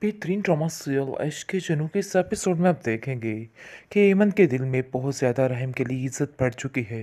बेहतरीन drama serial ऐश के जनू के इस एपिसोड में आप देखेंगे कि ऐमन के दिल में बहुत ज़्यादा रहम के लिए इज्जत बढ़ चुकी है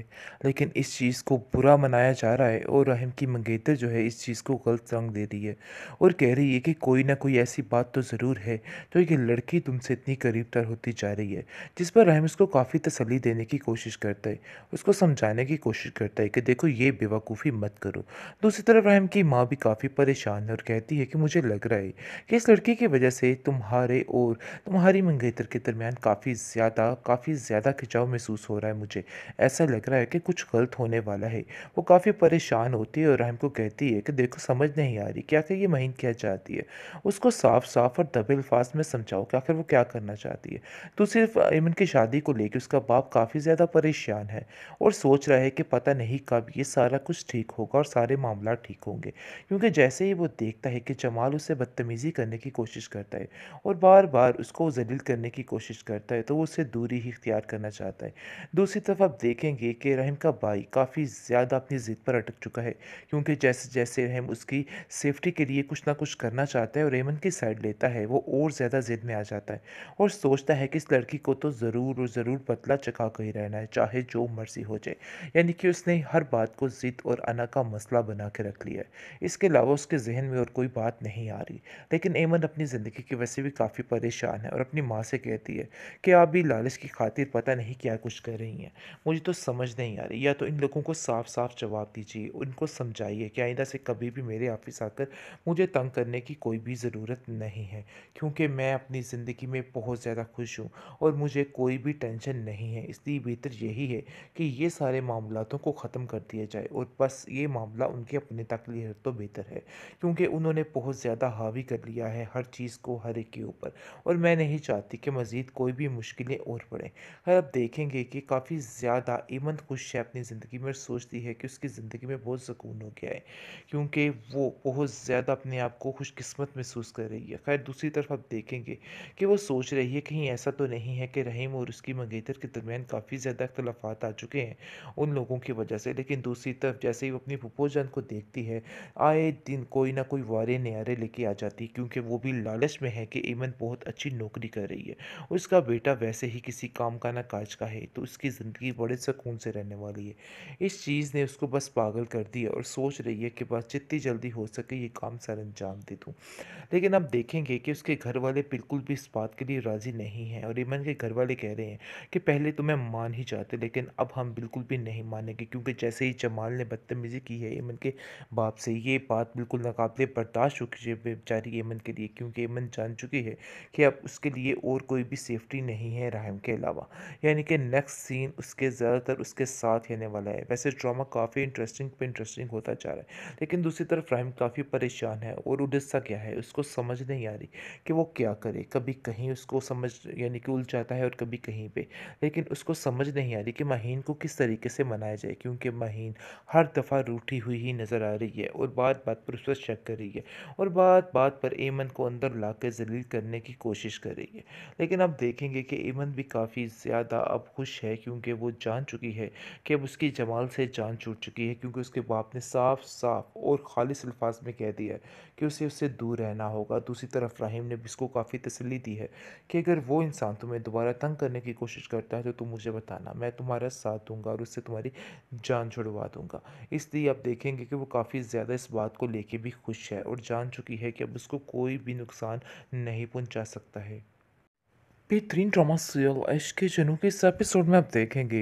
लेकिन इस चीज़ को बुरा मनाया जा रहा है और रहम की मंगेतर जो है इस चीज़ को गलत रंग दे रही है और कह रही है कि कोई ना कोई ऐसी बात तो ज़रूर है जो ये लड़की तुमसे इतनी तर होती जा रही है जिस पर रहम उसको काफ़ी तसली देने की कोशिश करता है उसको समझाने की कोशिश करता है कि देखो ये बेवकूफ़ी मत करो दूसरी तरफ रहम की माँ भी काफ़ी परेशान है और कहती है कि मुझे लग रहा है कि इस लड़की जिसकी वजह से तुम्हारे और तुम्हारी मंगेतर के दरमियान काफ़ी ज़्यादा काफ़ी ज़्यादा खिंचाव महसूस हो रहा है मुझे ऐसा लग रहा है कि कुछ गलत होने वाला है वो काफ़ी परेशान होती है और रहम को कहती है कि देखो समझ नहीं आ रही क्या कि ये महीन क्या चाहती है उसको साफ साफ और दबे अल्फाज में समझाओ कि आखिर वो क्या करना चाहती है तो सिर्फ इमन की शादी को लेकर उसका बाप काफ़ी ज़्यादा परेशान है और सोच रहा है कि पता नहीं कब ये सारा कुछ ठीक होगा और सारे मामला ठीक होंगे क्योंकि जैसे ही वो देखता है कि जमाल उसे बदतमीज़ी करने की कोशिश कोशिश करता है और बार बार उसको जलील करने की कोशिश करता है तो वो उससे दूरी ही इख्तियार करना चाहता है दूसरी तरफ आप देखेंगे कि रहम का भाई काफ़ी ज़्यादा अपनी ज़िद पर अटक चुका है क्योंकि जैसे जैसे रहम उसकी सेफ्टी के लिए कुछ ना कुछ करना चाहता है और रेमन की साइड लेता है वो और ज़्यादा ज़िद में आ जाता है और सोचता है कि इस लड़की को तो ज़रूर और ज़रूर पतला चखा कर ही रहना है चाहे जो मर्ज़ी हो जाए यानी कि उसने हर बात को ज़िद और अना का मसला बना के रख लिया है इसके अलावा उसके जहन में और कोई बात नहीं आ रही लेकिन एमन अपनी अपनी ज़िंदगी की वैसे भी काफ़ी परेशान है और अपनी माँ से कहती है कि आप भी लालच की खातिर पता नहीं क्या कुछ कर रही हैं मुझे तो समझ नहीं आ रही या तो इन लोगों को साफ साफ जवाब दीजिए उनको समझाइए कि आइंदा से कभी भी मेरे ऑफिस आकर मुझे तंग करने की कोई भी ज़रूरत नहीं है क्योंकि मैं अपनी ज़िंदगी में बहुत ज़्यादा खुश हूँ और मुझे कोई भी टेंशन नहीं है इसलिए बेहतर यही है कि ये सारे मामलों को ख़त्म कर दिया जाए और बस ये मामला उनके अपने तक लिए तो बेहतर है क्योंकि उन्होंने बहुत ज़्यादा हावी कर लिया है हर चीज़ को हर एक के ऊपर और मैं नहीं चाहती कि मज़ीद कोई भी मुश्किलें और पड़ें खैर आप देखेंगे कि काफ़ी ज़्यादा ईमन खुश है अपनी ज़िंदगी में सोचती है कि उसकी ज़िंदगी में बहुत सुकून हो गया है क्योंकि वो बहुत ज़्यादा अपने आप को खुशकस्मत महसूस कर रही है खैर दूसरी तरफ अब देखेंगे कि वो सोच रही है कहीं ऐसा तो नहीं है कि रहीम और उसकी मंगेतर के दरमियान काफ़ी ज़्यादा अख्तलाफात आ चुके हैं उन लोगों की वजह से लेकिन दूसरी तरफ जैसे ही वो अपनी पुपोजन को देखती है आए दिन कोई ना कोई वारे नारे लेके आ जाती क्योंकि वो भी लालच में है कि ईमन बहुत अच्छी नौकरी कर रही है उसका बेटा वैसे ही किसी काम का ना काज का है तो उसकी ज़िंदगी बड़े सुकून से रहने वाली है इस चीज़ ने उसको बस पागल कर दिया और सोच रही है कि बस जितनी जल्दी हो सके ये काम सर अंजाम दे दूँ लेकिन आप देखेंगे कि उसके घर वाले बिल्कुल भी इस बात के लिए राज़ी नहीं हैं और ईमन के घर वाले कह रहे हैं कि पहले तो मैं मान ही जाते लेकिन अब हम बिल्कुल भी नहीं मानेंगे क्योंकि जैसे ही जमाल ने बदतमीज़ी की है ईमन के बाप से ये बात बिल्कुल नाकबले बर्दाश्त हो बेचारी ईमन के लिए क्योंकि क्योंकि मन जान चुकी है कि अब उसके लिए और कोई भी सेफ्टी नहीं है राहम के अलावा यानी कि नेक्स्ट सीन उसके ज़्यादातर उसके साथ रहने वाला है वैसे ड्रामा काफ़ी इंटरेस्टिंग पे इंटरेस्टिंग होता जा रहा है लेकिन दूसरी तरफ राहम काफ़ी परेशान है और उलझता क्या है उसको समझ नहीं आ रही कि वो क्या करे कभी कहीं उसको समझ यानी कि उलझाता है और कभी कहीं पर लेकिन उसको समझ नहीं आ रही कि महीन को किस तरीके से मनाया जाए क्योंकि महीन हर दफ़ा रूठी हुई ही नज़र आ रही है और बात बात पर उस पर शक कर रही है और बात बात पर एमन को अंदर ला बुलाकर जलील करने की कोशिश है लेकिन आप देखेंगे कि ईमन भी काफ़ी ज़्यादा अब खुश है क्योंकि वो जान चुकी है कि अब उसकी जमाल से जान छूट चुकी है क्योंकि उसके बाप ने साफ साफ और खालिस अल्फाज में कह दिया है कि उसे उससे दूर रहना होगा दूसरी तरफ राहिम ने इसको काफ़ी तसली दी है कि अगर वो इंसान तुम्हें दोबारा तंग करने की कोशिश करता है तो तुम मुझे बताना मैं तुम्हारा साथ दूंगा और उससे तुम्हारी जान छुड़वा दूंगा इसलिए आप देखेंगे कि वो काफ़ी ज़्यादा इस बात को लेके भी खुश है और जान चुकी है कि अब उसको कोई भी नुकसान नुकसान नहीं पहुंचा सकता है बेहतरीन ड्रामा सीरियल ऐश के जनू के इस एपिसोड में आप देखेंगे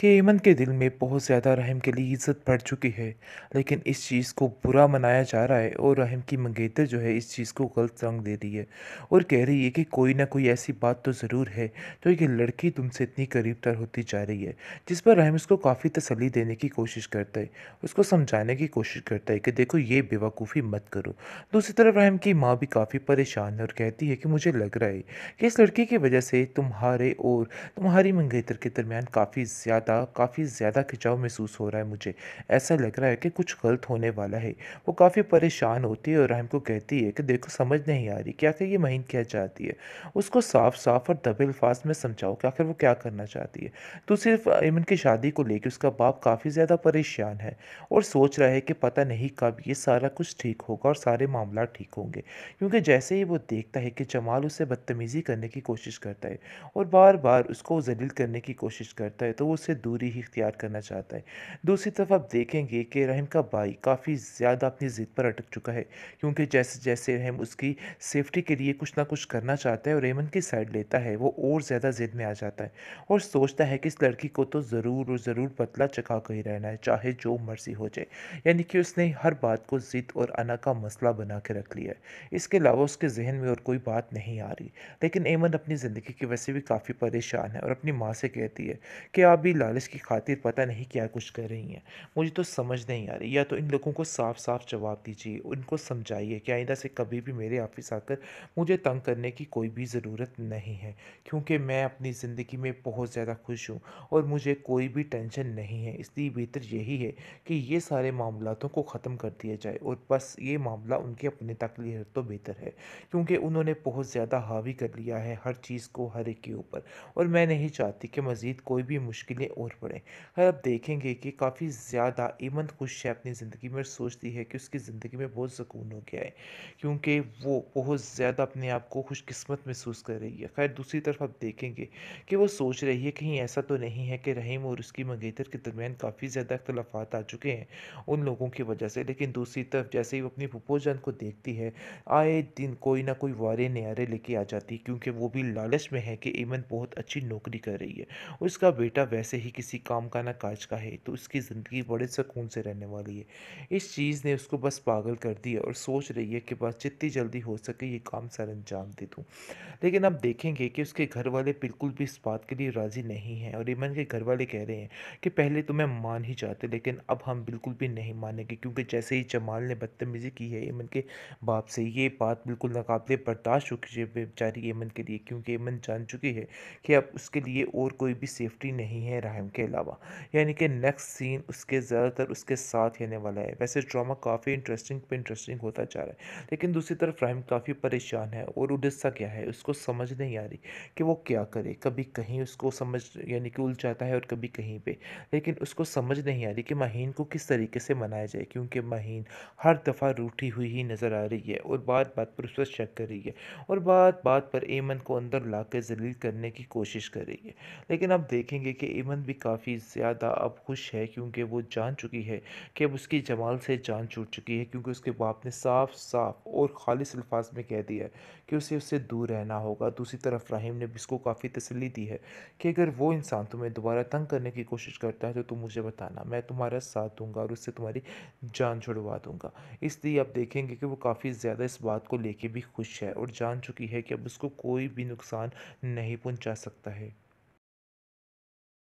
कि ऐमन के दिल में बहुत ज़्यादा रहम के लिए इज्जत बढ़ चुकी है लेकिन इस चीज़ को बुरा मनाया जा रहा है और रहम की मंगेतर जो है इस चीज़ को गलत रंग दे रही है और कह रही है कि कोई ना कोई ऐसी बात तो ज़रूर है तो ये लड़की तुमसे इतनी तर होती जा रही है जिस पर रहम उसको काफ़ी तसली देने की कोशिश करता है उसको समझाने की कोशिश करता है कि देखो ये बेवकूफ़ी मत करो दूसरी तरफ रहम की माँ भी काफ़ी परेशान है और कहती है कि मुझे लग रहा है कि इस लड़की की वजह से तुम्हारे और तुम्हारी मंगेतर के दरमियान काफ़ी ज़्यादा काफ़ी ज़्यादा खिंचाव महसूस हो रहा है मुझे ऐसा लग रहा है कि कुछ गलत होने वाला है वो काफ़ी परेशान होती है और रहम को कहती है कि देखो समझ नहीं आ रही कि आखिर ये महीन क्या चाहती है उसको साफ साफ और दबे अल्फाज में समझाओ कि आखिर वो क्या करना चाहती है तो सिर्फ इमन की शादी को लेकर उसका बाप काफ़ी ज़्यादा परेशान है और सोच रहा है कि पता नहीं कब ये सारा कुछ ठीक होगा और सारे मामला ठीक होंगे क्योंकि जैसे ही वो देखता है कि जमाल उसे बदतमीज़ी करने की कोशिश कोशिश करता है और बार बार उसको जलील करने की कोशिश करता है तो वो उससे दूरी ही इख्तियार करना चाहता है दूसरी तरफ आप देखेंगे कि रहम का भाई काफ़ी ज़्यादा अपनी ज़िद पर अटक चुका है क्योंकि जैसे जैसे रहम उसकी सेफ्टी के लिए कुछ ना कुछ करना चाहता है और रेमन की साइड लेता है वो और ज़्यादा ज़िद में आ जाता है और सोचता है कि इस लड़की को तो ज़रूर और ज़रूर पतला चखा कर ही रहना है चाहे जो मर्जी हो जाए यानी कि उसने हर बात को ज़िद और अना का मसला बना के रख लिया है इसके अलावा उसके जहन में और कोई बात नहीं आ रही लेकिन एमन अपनी अपनी ज़िंदगी की वैसे भी काफ़ी परेशान है और अपनी माँ से कहती है कि आप भी लालच की खातिर पता नहीं क्या कुछ कर रही हैं मुझे तो समझ नहीं आ रही या तो इन लोगों को साफ साफ जवाब दीजिए उनको समझाइए कि आइंदा से कभी भी मेरे ऑफिस आकर मुझे तंग करने की कोई भी ज़रूरत नहीं है क्योंकि मैं अपनी ज़िंदगी में बहुत ज़्यादा खुश हूँ और मुझे कोई भी टेंशन नहीं है इसलिए बेहतर यही है कि ये सारे मामलों को ख़त्म कर दिया जाए और बस ये मामला उनके अपने तक लिए तो बेहतर है क्योंकि उन्होंने बहुत ज़्यादा हावी कर लिया है हर चीज़ को हर एक के ऊपर और मैं नहीं चाहती कि मज़ीद कोई भी मुश्किलें और पड़ें हर आप देखेंगे कि काफ़ी ज़्यादा ईमन खुश है अपनी ज़िंदगी में सोचती है कि उसकी ज़िंदगी में बहुत सुकून हो गया है क्योंकि वो बहुत ज़्यादा अपने आप को खुशकस्मत महसूस कर रही है खैर दूसरी तरफ आप देखेंगे कि वो सोच रही है कहीं ऐसा तो नहीं है कि रहीम और उसकी मंगेतर के दरमियान काफ़ी ज़्यादा अख्तलाफात आ चुके हैं उन लोगों की वजह से लेकिन दूसरी तरफ जैसे ही वो अपनी पुपोजन को देखती है आए दिन कोई ना कोई वारे नारे लेके आ जाती क्योंकि वो भी लालच में है कि ईमन बहुत अच्छी नौकरी कर रही है उसका बेटा वैसे ही किसी काम का ना काज का है तो उसकी ज़िंदगी बड़े सुकून से रहने वाली है इस चीज़ ने उसको बस पागल कर दिया और सोच रही है कि बस जितनी जल्दी हो सके ये काम सर अंजाम दे दूँ लेकिन आप देखेंगे कि उसके घर वाले बिल्कुल भी इस बात के लिए राज़ी नहीं हैं और ईमन के घर वाले कह रहे हैं कि पहले तो मैं मान ही जाते लेकिन अब हम बिल्कुल भी नहीं मानेंगे क्योंकि जैसे ही जमाल ने बदतमीज़ी की है ईमन के बाप से ये बात बिल्कुल नाकबले बर्दाश्त हो गई बेचारी ईमन के लिए क्योंकि गेमन जान चुकी है कि अब उसके लिए और कोई भी सेफ्टी नहीं है राहम के अलावा यानी कि नेक्स्ट सीन उसके ज़्यादातर उसके साथ रहने वाला है वैसे ड्रामा काफ़ी इंटरेस्टिंग पे इंटरेस्टिंग होता जा रहा है लेकिन दूसरी तरफ राहम काफ़ी परेशान है और उड़ीसा क्या है उसको समझ नहीं आ रही कि वो क्या करे कभी कहीं उसको समझ यानी कि उलझाता है और कभी कहीं पर लेकिन उसको समझ नहीं आ रही कि माहन को किस तरीके से मनाया जाए क्योंकि माहन हर दफ़ा रूठी हुई ही नज़र आ रही है और बात बात पर उस पर शक कर रही है और बात बात पर एमन को अंदर लाकर जलील करने की कोशिश करेगी लेकिन आप देखेंगे कि ईमन भी काफ़ी ज़्यादा अब खुश है क्योंकि वो जान चुकी है कि अब उसकी जमाल से जान छूट चुकी है क्योंकि उसके बाप ने साफ साफ और ख़ालिश अल्फाज में कह दिया है कि उसे उससे दूर रहना होगा दूसरी तरफ राहिम ने भी इसको काफ़ी तसली दी है कि अगर वो इंसान तुम्हें दोबारा तंग करने की कोशिश करता है तो तुम मुझे बताना मैं तुम्हारा साथ दूंगा और उससे तुम्हारी जान छुड़वा दूंगा इसलिए आप देखेंगे कि वो काफ़ी ज़्यादा इस बात को लेके भी खुश है और जान चुकी है कि अब उसको कोई भी नुकसान नुकसान नहीं पहुँचा सकता है